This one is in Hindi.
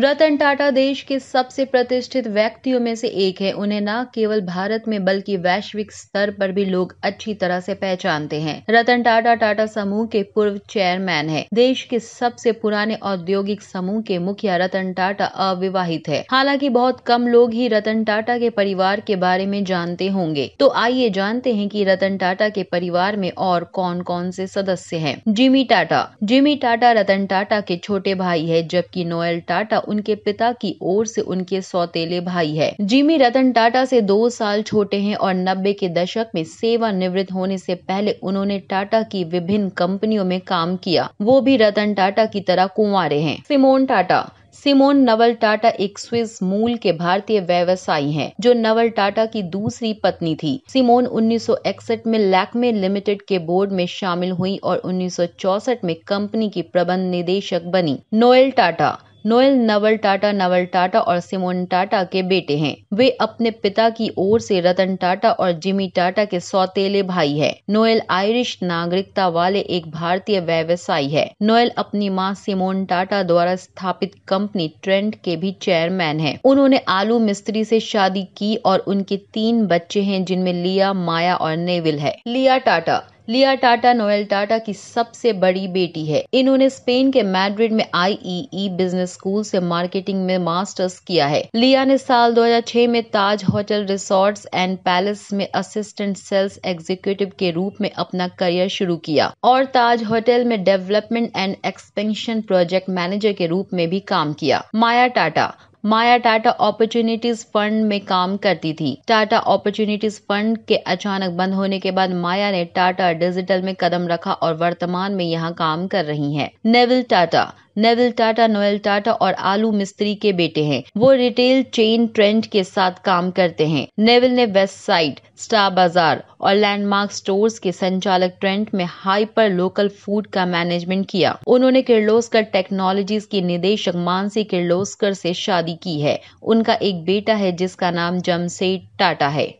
रतन टाटा देश के सबसे प्रतिष्ठित व्यक्तियों में से एक है उन्हें न केवल भारत में बल्कि वैश्विक स्तर पर भी लोग अच्छी तरह से पहचानते हैं रतन टाटा टाटा समूह के पूर्व चेयरमैन है देश के सबसे पुराने औद्योगिक समूह के मुखिया रतन टाटा अविवाहित है हालांकि बहुत कम लोग ही रतन टाटा के परिवार के बारे में जानते होंगे तो आइए जानते हैं की रतन टाटा के परिवार में और कौन कौन से सदस्य है जिमी टाटा जिमी टाटा रतन टाटा के छोटे भाई है जबकि नोएल टाटा उनके पिता की ओर से उनके सौतेले भाई है जिमी रतन टाटा से दो साल छोटे हैं और नब्बे के दशक में सेवानिवृत्त होने से पहले उन्होंने टाटा की विभिन्न कंपनियों में काम किया वो भी रतन टाटा की तरह कुंवारे हैं सिमोन टाटा सिमोन नवल टाटा एक स्विस मूल के भारतीय व्यवसायी हैं, जो नवल टाटा की दूसरी पत्नी थी सिमोन 1961 में लैकमे लिमिटेड के बोर्ड में शामिल हुई और 1964 में कंपनी की प्रबंध निदेशक बनी नोएल टाटा नोएल नवल टाटा नवल टाटा और सिमोन टाटा के बेटे हैं वे अपने पिता की ओर से रतन टाटा और जिमी टाटा के सौतेले भाई है नोएल आयरिश नागरिकता वाले एक भारतीय व्यवसायी है नोएल अपनी माँ सिमोन टाटा द्वारा स्थापित कंपनी ट्रेंड के भी चेयरमैन है उन्होंने आलू मिस्त्री से शादी की और उनके तीन बच्चे हैं जिनमें लिया माया और नेविल है लिया टाटा लिया टाटा नोएल टाटा की सबसे बड़ी बेटी है इन्होंने स्पेन के मैड्रिड में आईईई बिजनेस स्कूल से मार्केटिंग में मास्टर्स किया है लिया ने साल 2006 में Taj hotel resorts and palace में असिस्टेंट सेल्स एग्जीक्यूटिव के रूप में अपना करियर शुरू किया और ताज होटल में development and expansion project manager के रूप में भी काम किया माया टाटा माया टाटा अपॉर्चुनिटीज फंड में काम करती थी टाटा अपॉर्चुनिटीज फंड के अचानक बंद होने के बाद माया ने टाटा डिजिटल में कदम रखा और वर्तमान में यहाँ काम कर रही है Neville Tata Neville Tata Noel Tata और आलू मिस्त्री के बेटे हैं वो रिटेल चेन ट्रेंड के साथ काम करते हैं नेविल ने वेस्ट साइड स्टार बाजार और लैंडमार्क स्टोर्स के संचालक ट्रेंड में हाइपर लोकल फूड का मैनेजमेंट किया उन्होंने किर्लोस्कर टेक्नोलॉजीज के निदेशक मानसी किर्लोस्कर से शादी की है उनका एक बेटा है जिसका नाम जमशेद टाटा है